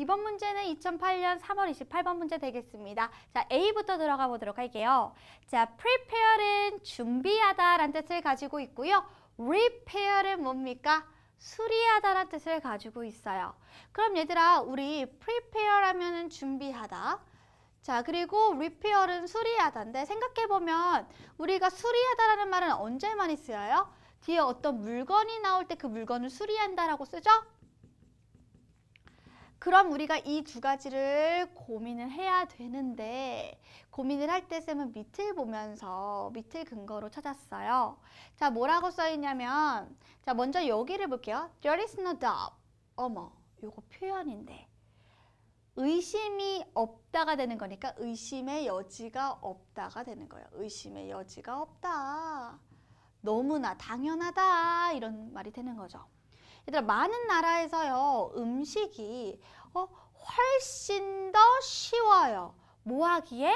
이번 문제는 2008년 3월 28번 문제 되겠습니다. 자, A부터 들어가 보도록 할게요. 자, prepare는 준비하다라는 뜻을 가지고 있고요. repair은 뭡니까? 수리하다라는 뜻을 가지고 있어요. 그럼 얘들아, 우리 prepare라면은 준비하다. 자, 그리고 repair은 수리하다인데 생각해보면 우리가 수리하다라는 말은 언제 많이 쓰여요? 뒤에 어떤 물건이 나올 때 그 물건을 수리한다라고 쓰죠? 그럼 우리가 이 두 가지를 고민을 해야 되는데 고민을 할 때 쌤은 밑을 보면서 밑을 근거로 찾았어요. 자 뭐라고 써있냐면 자 먼저 여기를 볼게요. There is no doubt. 어머 요거 표현인데 의심이 없다가 되는 거니까 의심의 여지가 없다가 되는 거예요. 의심의 여지가 없다. 너무나 당연하다 이런 말이 되는 거죠. 얘들아 많은 나라에서요 음식이 어, 훨씬 더 쉬워요. 뭐 하기에?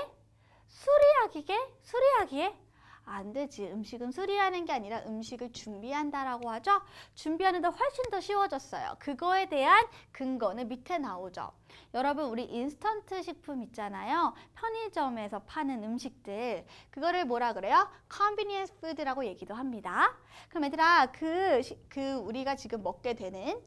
수리하기에? 수리하기에? 안 되지. 음식은 수리하는 게 아니라 음식을 준비한다라고 하죠. 준비하는 데 훨씬 더 쉬워졌어요. 그거에 대한 근거는 밑에 나오죠. 여러분 우리 인스턴트 식품 있잖아요. 편의점에서 파는 음식들. 그거를 뭐라 그래요? 컨비니언스 푸드라고 얘기도 합니다. 그럼 얘들아 그, 그 우리가 지금 먹게 되는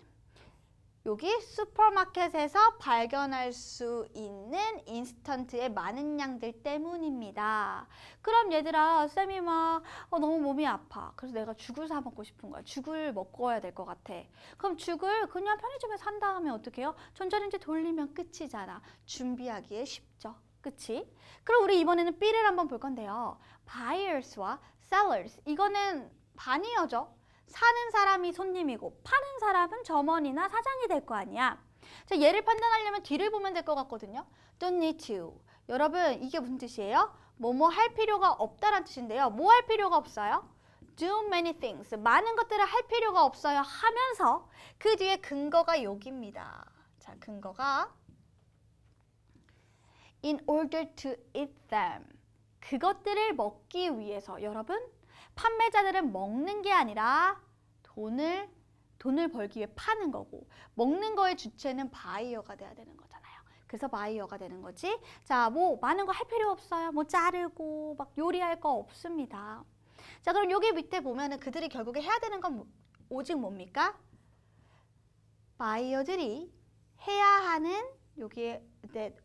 여기 슈퍼마켓에서 발견할 수 있는 인스턴트의 많은 양들 때문입니다. 그럼 얘들아 쌤이 막 어, 너무 몸이 아파. 그래서 내가 죽을 사 먹고 싶은 거야. 죽을 먹어야 될 것 같아. 그럼 죽을 그냥 편의점에 산 다음에 어떻 해요? 전자레인지 돌리면 끝이잖아. 준비하기에 쉽죠. 그치? 그럼 우리 이번에는 B를 한번 볼 건데요. Buyers와 sellers. 이거는 반이어죠. 사는 사람이 손님이고 파는 사람은 점원이나 사장이 될 거 아니야. 자, 얘를 판단하려면 뒤를 보면 될 것 같거든요. Don't need y o 여러분 이게 무슨 뜻이에요? 뭐뭐 할 필요가 없다는 뜻인데요. 뭐 할 필요가 없어요? do many things. 많은 것들을 할 필요가 없어요 하면서 그 뒤에 근거가 여기입니다. 자, 근거가 in order to eat them. 그것들을 먹기 위해서 여러분 판매자들은 먹는 게 아니라 돈을 돈을 벌기 위해 파는 거고 먹는 거의 주체는 바이어가 돼야 되는 거잖아요. 그래서 바이어가 되는 거지. 자, 뭐 많은 거 할 필요 없어요. 뭐 자르고 막 요리할 거 없습니다. 자, 그럼 여기 밑에 보면은 그들이 결국에 해야 되는 건 뭐, 오직 뭡니까? 바이어들이 해야 하는 여기에 네,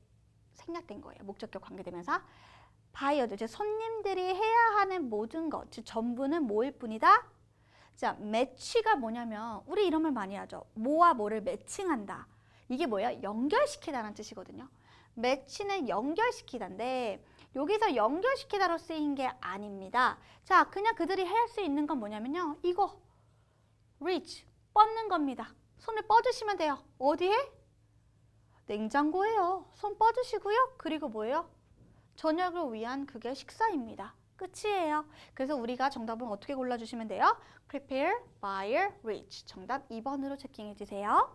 생략된 거예요. 목적격 관계되면서 바이어들, 즉 손님들이 해야 하는 모든 것, 즉 전부는 뭐일 뿐이다? 자, 매치가 뭐냐면 우리 이런 말 많이 하죠. 뭐와 뭐를 매칭한다. 이게 뭐예요 연결시키다라는 뜻이거든요. 매치는 연결시키다인데 여기서 연결시키다로 쓰인 게 아닙니다. 자, 그냥 그들이 할 수 있는 건 뭐냐면요. 이거, reach, 뻗는 겁니다. 손을 뻗으시면 돼요. 어디에? 냉장고에요. 손 뻗으시고요. 그리고 뭐예요? 저녁을 위한 그게 식사입니다. 끝이에요. 그래서 우리가 정답은 어떻게 골라주시면 돼요? prepare, buy, reach. 정답 2번으로 체킹해 주세요.